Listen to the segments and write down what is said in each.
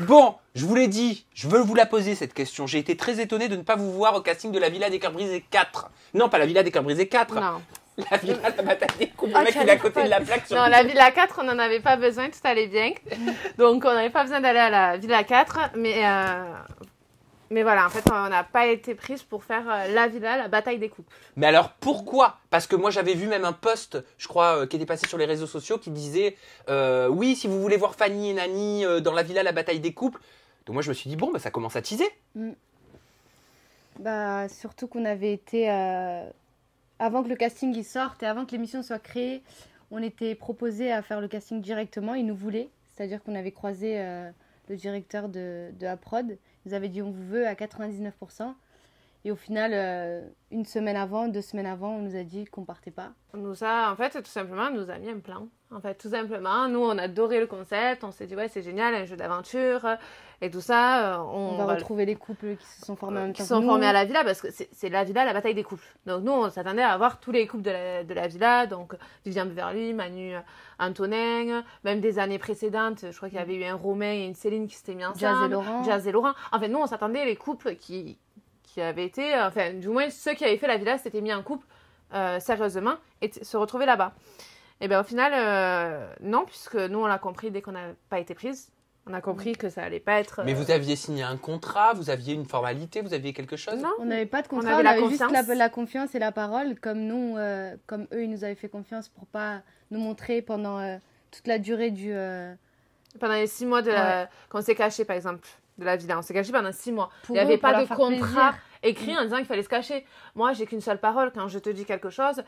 Bon, je vous l'ai dit, je veux vous la poser cette question. J'ai été très étonné de ne pas vous voir au casting de la Villa des Cœurs Brisés 4. Non, pas la Villa des Cœurs Brisés 4. Non. La Villa, la bataille des le ah, mec il est à côté de la plaque. Sur non, la Villa 4, on n'en avait pas besoin, tout allait bien. Donc on n'avait pas besoin d'aller à la Villa 4, mais euh, mais voilà, en fait, on n'a pas été prise pour faire euh, la villa, la bataille des couples. Mais alors pourquoi Parce que moi, j'avais vu même un post, je crois, euh, qui était passé sur les réseaux sociaux, qui disait euh, oui, si vous voulez voir Fanny et Nani dans la villa, la bataille des couples. Donc moi, je me suis dit bon, bah, ça commence à teaser. Mm. Bah surtout qu'on avait été avant que le casting y sorte et avant que l'émission soit créée, on était proposé à faire le casting directement. Ils nous voulaient, c'est-à-dire qu'on avait croisé le directeur de, de Aprod, vous avez dit on vous veut à 99%. Et au final, euh, une semaine avant, deux semaines avant, on nous a dit qu'on partait pas. nous ça, en fait, tout simplement, nous a mis un plan. En fait, tout simplement, nous, on adorait le concept. On s'est dit, ouais, c'est génial, un jeu d'aventure euh, et tout ça. Euh, on, va, retrouver les couples qui se sont formés en même Qui se sont formés à la villa parce que c'est la villa, la bataille des couples. Donc, nous, on s'attendait à avoir tous les couples de la, de la villa. Donc, Viviane Beverly, Manu Antonin, même des années précédentes, je crois qu'il y avait eu un Romain et une Céline qui s'étaient mis ensemble. Jazz et Laurent. Jazz et Laurent. En fait, nous, on s'attendait les couples qui qui avaient été, euh, enfin, du moins ceux qui avaient fait la villa s'étaient mis en couple euh, sérieusement et se retrouvaient là-bas. Et eh bien au final, euh, non, puisque nous on l'a compris dès qu'on n'a pas été prise. On a compris que ça allait pas être. Mais vous aviez signé un contrat, vous aviez une formalité, vous aviez quelque chose Non, on n'avait pas de contrat, on avait, la juste la, confiance et la parole, comme nous, comme eux, ils nous avaient fait confiance pour pas nous montrer pendant toute la durée du. Pendant les six mois de qu'on s'est caché, par exemple de la villa. Hein. On s'est caché pendant six mois. il n'y avait pas de contrat écrit mm. en disant qu'il fallait se cacher. Moi, j'ai qu'une seule parole. Quand je te dis quelque chose,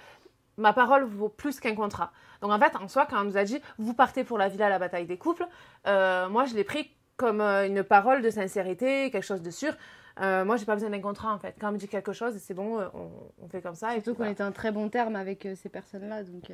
ma parole vaut plus qu'un contrat. Donc en fait, en soi, quand on nous a dit vous partez pour la villa, la bataille des couples, euh, moi, je l'ai pris comme euh, une parole de sincérité, quelque chose de sûr. Euh, moi, j'ai pas besoin d'un contrat en fait. Quand on me dit quelque chose, c'est bon, euh, on, fait comme ça. Surtout qu'on est était en très bon terme avec ces personnes-là. Donc,